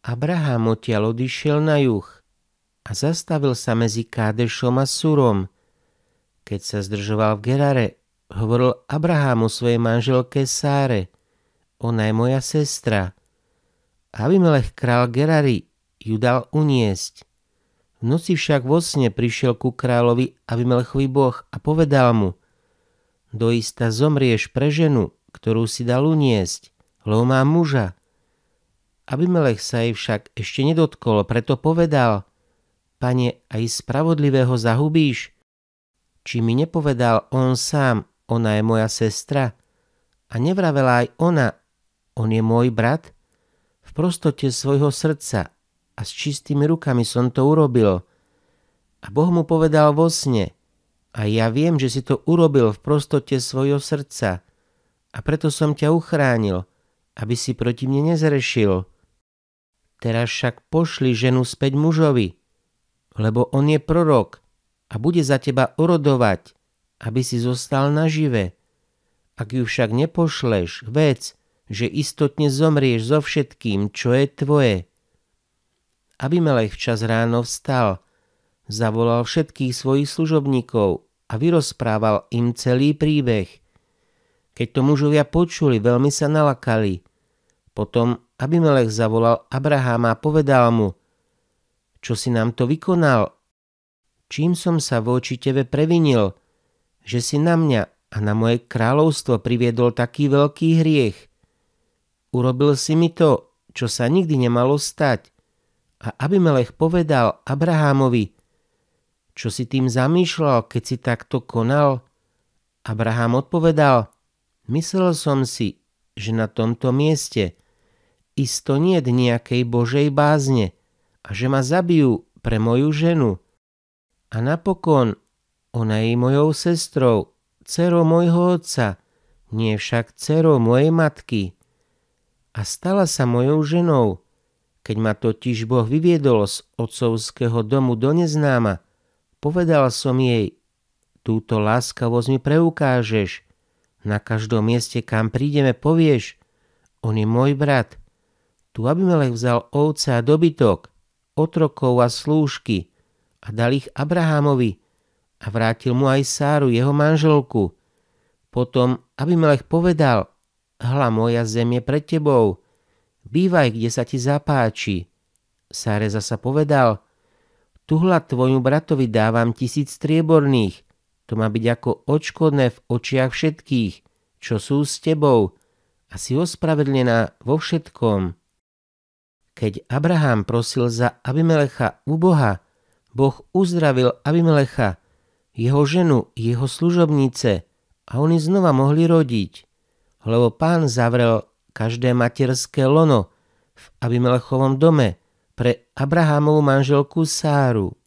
Abraham odtiaľ odišiel na juh a zastavil sa medzi Kádešom a Surom. Keď sa zdržoval v Gerare, hovoril Abrahamu svojej manželke Sáre. Ona je moja sestra. melech král Gerary ju dal uniesť. V noci však vo sne prišiel ku kráľovi Abimelechovi boh a povedal mu Doista zomrieš pre ženu, ktorú si dal uniesť, lebo má muža. Abimelech sa jej však ešte nedotkol, preto povedal, pane, aj spravodlivého zahubíš. Či mi nepovedal on sám, ona je moja sestra. A nevravela aj ona, on je môj brat. V prostote svojho srdca a s čistými rukami som to urobil. A Boh mu povedal vo sne, a ja viem, že si to urobil v prostote svojho srdca, a preto som ťa uchránil, aby si proti mne nezrešil. Teraz však pošli ženu späť mužovi, lebo on je prorok a bude za teba orodovať, aby si zostal nažive. Ak ju však nepošleš, vec, že istotne zomrieš so všetkým, čo je tvoje. Aby Melech včas ráno vstal, zavolal všetkých svojich služobníkov a vyrozprával im celý príbeh. Keď to mužovia počuli, veľmi sa nalakali. Potom Abimelech zavolal Abraháma a povedal mu, čo si nám to vykonal? Čím som sa voči tebe previnil, že si na mňa a na moje kráľovstvo priviedol taký veľký hriech? Urobil si mi to, čo sa nikdy nemalo stať. A Abimelech povedal Abrahámovi, čo si tým zamýšľal, keď si takto konal? Abraham odpovedal, myslel som si, že na tomto mieste – isto nie nejakej Božej bázne a že ma zabijú pre moju ženu. A napokon, ona je mojou sestrou, dcerou mojho otca, nie však dcerou mojej matky. A stala sa mojou ženou, keď ma totiž Boh vyviedol z otcovského domu do neznáma, povedal som jej, túto láskavosť mi preukážeš, na každom mieste, kam prídeme, povieš, on je môj brat. Tu Abimelech vzal ovce a dobytok, otrokov a slúžky a dal ich Abrahamovi a vrátil mu aj Sáru, jeho manželku. Potom Abimelech povedal, hla moja zem je pred tebou, bývaj, kde sa ti zapáči. Sáre zasa povedal, tuhla tvoju bratovi dávam tisíc strieborných, to má byť ako očkodné v očiach všetkých, čo sú s tebou a si ospravedlená vo všetkom. Keď Abraham prosil za Abimelecha u Boha, Boh uzdravil Abimelecha, jeho ženu, jeho služobnice a oni znova mohli rodiť, lebo pán zavrel každé materské lono v Abimelechovom dome pre Abrahamovú manželku Sáru.